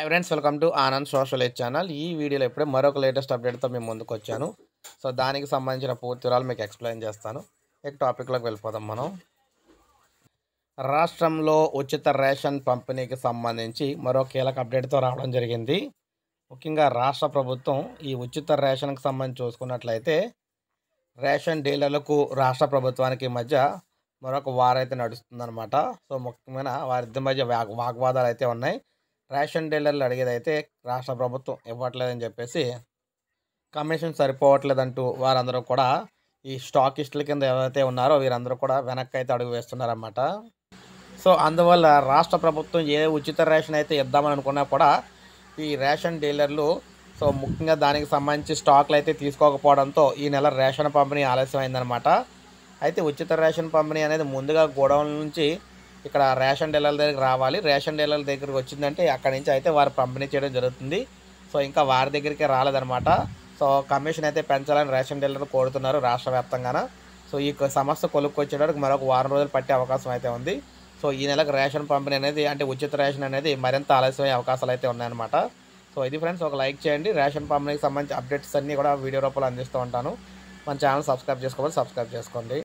high friends welcome to Anand social eight channel ఈ వీడియోలో ఇప్పుడే మరొక లేటెస్ట్ అప్డేట్తో మేము ముందుకు వచ్చాను సో దానికి సంబంధించిన పూర్తి వివరాలు మీకు ఎక్స్ప్లెయిన్ చేస్తాను ఇక టాపిక్లోకి వెళ్ళిపోదాం మనం రాష్ట్రంలో ఉచిత రేషన్ పంపిణీకి సంబంధించి మరో కీలక అప్డేట్తో రావడం జరిగింది ముఖ్యంగా రాష్ట్ర ప్రభుత్వం ఈ ఉచిత రేషన్కి సంబంధించి చూసుకున్నట్లయితే రేషన్ డీలర్లకు రాష్ట్ర ప్రభుత్వానికి మధ్య మరొక వారైతే నడుస్తుందన్నమాట సో ముఖ్యమైన వారిద్దరి మధ్య వాగ్వాదాలు అయితే ఉన్నాయి రేషన్ డీలర్లు అడిగేదైతే రాష్ట్ర ప్రభుత్వం ఇవ్వట్లేదని చెప్పేసి కమిషన్ సరిపోవట్లేదంటూ వారందరూ కూడా ఈ స్టాకిస్టుల కింద ఎవరైతే ఉన్నారో వీరందరూ కూడా వెనక్కి అయితే అడుగు వేస్తున్నారన్నమాట సో అందువల్ల రాష్ట్ర ప్రభుత్వం ఏ ఉచిత రేషన్ అయితే ఇద్దామని అనుకున్నా కూడా ఈ రేషన్ డీలర్లు సో ముఖ్యంగా దానికి సంబంధించి స్టాక్లు అయితే తీసుకోకపోవడంతో ఈ నెల రేషన్ పంపిణీ ఆలస్యం అయిందనమాట అయితే ఉచిత రేషన్ పంపిణీ అనేది ముందుగా గోడౌన్ నుంచి ఇక్కడ రేషన్ డీలర్ దగ్గరికి రావాలి రేషన్ డీలర్ దగ్గరికి వచ్చిందంటే అక్కడి నుంచి అయితే వారు పంపిణీ చేయడం జరుగుతుంది సో ఇంకా వారి దగ్గరికి రాలేదనమాట సో కమిషన్ అయితే పెంచాలని రేషన్ డీలర్లు కోరుతున్నారు రాష్ట్ర వ్యాప్తంగా సో ఈ సమస్య కొలుక్కొచ్చేటప్పుడు మరొక వారం రోజులు పట్టే అవకాశం అయితే ఉంది సో ఈ నెలకు రేషన్ పంపిణీ అనేది అంటే ఉచిత రేషన్ అనేది మరింత ఆలస్యమయ్యే అవకాశాలు అయితే ఉన్నాయన్నమాట సో ఇది ఫ్రెండ్స్ ఒక లైక్ చేయండి రేషన్ పంపిణీకి సంబంధించి అప్డేట్స్ అన్నీ కూడా వీడియో రూపంలో అందిస్తూ ఉంటాను మన ఛానల్ సబ్స్క్రైబ్ చేసుకోవాలి సబ్స్క్రైబ్ చేసుకోండి